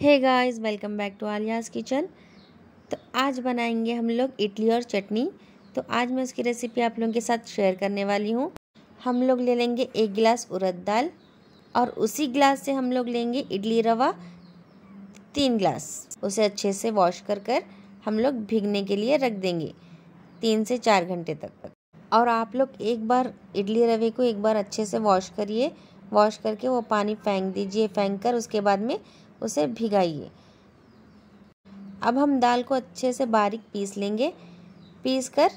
hey guys welcome back to Aliya's kitchen तो आज बनाएंगे हम लोग इडली और चटनी तो आज मैं उसकी रेसिपी आप लोगों के साथ शेयर करने वाली हूँ हम लोग ले लेंगे एक गिलास उरद दाल और उसी गिलास से हम लोग लेंगे इडली रवा तीन गिलास उसे अच्छे से वॉश कर कर हम लोग भीगने के लिए रख देंगे तीन से चार घंटे तक और आप लोग एक बार इडली रवे को एक बार अच्छे से वॉश करिए वॉश करके वो पानी फेंक दीजिए फेंक कर उसके बाद में उसे भिगाइए अब हम दाल को अच्छे से बारीक पीस लेंगे पीस कर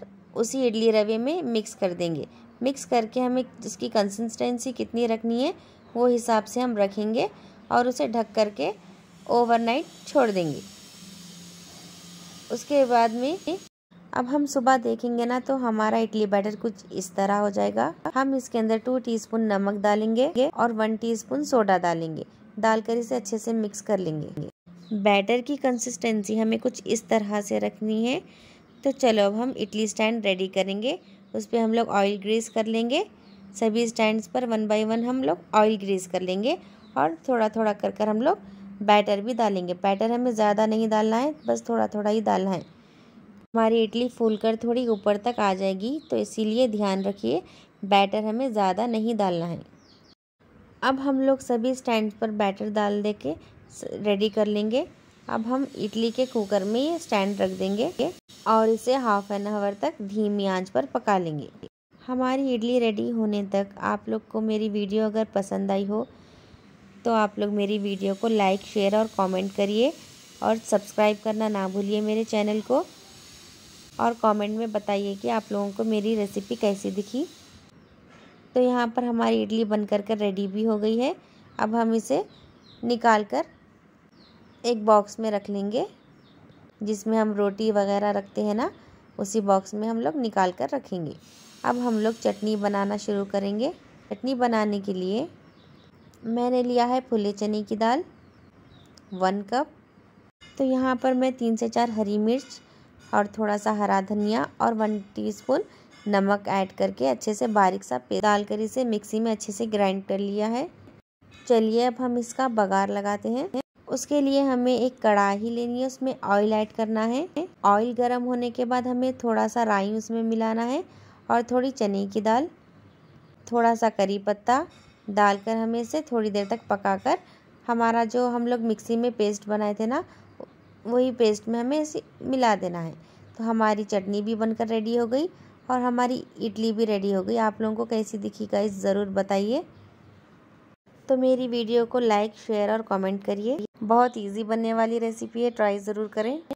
उसी इडली रवे में मिक्स कर देंगे मिक्स करके हमें उसकी कंसिस्टेंसी कितनी रखनी है वो हिसाब से हम रखेंगे और उसे ढक करके ओवरनाइट छोड़ देंगे उसके बाद में अब हम सुबह देखेंगे ना तो हमारा इडली बैटर कुछ इस तरह हो जाएगा हम इसके अंदर टू टीस्पून नमक डालेंगे और वन टीस्पून सोडा डालेंगे डालकर इसे अच्छे से मिक्स कर लेंगे बैटर की कंसिस्टेंसी हमें कुछ इस तरह से रखनी है तो चलो अब हम इडली स्टैंड रेडी करेंगे उस पर हम लोग ऑयल ग्रीस कर लेंगे सभी स्टैंड्स पर वन बाय वन हम लोग ऑयल ग्रीस कर लेंगे और थोड़ा थोड़ा कर कर हम लोग बैटर भी डालेंगे बैटर हमें ज़्यादा नहीं डालना है बस थोड़ा थोड़ा ही डालना है हमारी इडली फूल कर थोड़ी ऊपर तक आ जाएगी तो इसीलिए ध्यान रखिए बैटर हमें ज़्यादा नहीं डालना है अब हम लोग सभी स्टैंड पर बैटर डाल दे के रेडी कर लेंगे अब हम इडली के कुकर में ये स्टैंड रख देंगे और इसे हाफ एन आवर तक धीमी आंच पर पका लेंगे हमारी इडली रेडी होने तक आप लोग को मेरी वीडियो अगर पसंद आई हो तो आप लोग मेरी वीडियो को लाइक शेयर और कमेंट करिए और सब्सक्राइब करना ना भूलिए मेरे चैनल को और कमेंट में बताइए कि आप लोगों को मेरी रेसिपी कैसी दिखी तो यहाँ पर हमारी इडली बन कर कर रेडी भी हो गई है अब हम इसे निकाल कर एक बॉक्स में रख लेंगे जिसमें हम रोटी वगैरह रखते हैं ना उसी बॉक्स में हम लोग निकाल कर रखेंगे अब हम लोग चटनी बनाना शुरू करेंगे चटनी बनाने के लिए मैंने लिया है फुले चने की दाल वन कप तो यहाँ पर मैं तीन से चार हरी मिर्च और थोड़ा सा हरा धनिया और वन टीस्पून नमक ऐड करके अच्छे से बारीक सा पेस्ट डालकर इसे मिक्सी में अच्छे से ग्राइंड कर लिया है चलिए अब हम इसका बघार लगाते हैं उसके लिए हमें एक कढ़ाई लेनी है उसमें ऑयल ऐड करना है ऑयल गर्म होने के बाद हमें थोड़ा सा राई उसमें मिलाना है और थोड़ी चने की दाल थोड़ा सा करी पत्ता डालकर हमें इसे थोड़ी देर तक पकाकर हमारा जो हम लोग मिक्सी में पेस्ट बनाए थे ना वही पेस्ट में हमें इसे मिला देना है तो हमारी चटनी भी बनकर रेडी हो गई और हमारी इडली भी रेडी हो गई आप लोगों को कैसी दिखी गाइस ज़रूर बताइए तो मेरी वीडियो को लाइक शेयर और कमेंट करिए बहुत इजी बनने वाली रेसिपी है ट्राई ज़रूर करें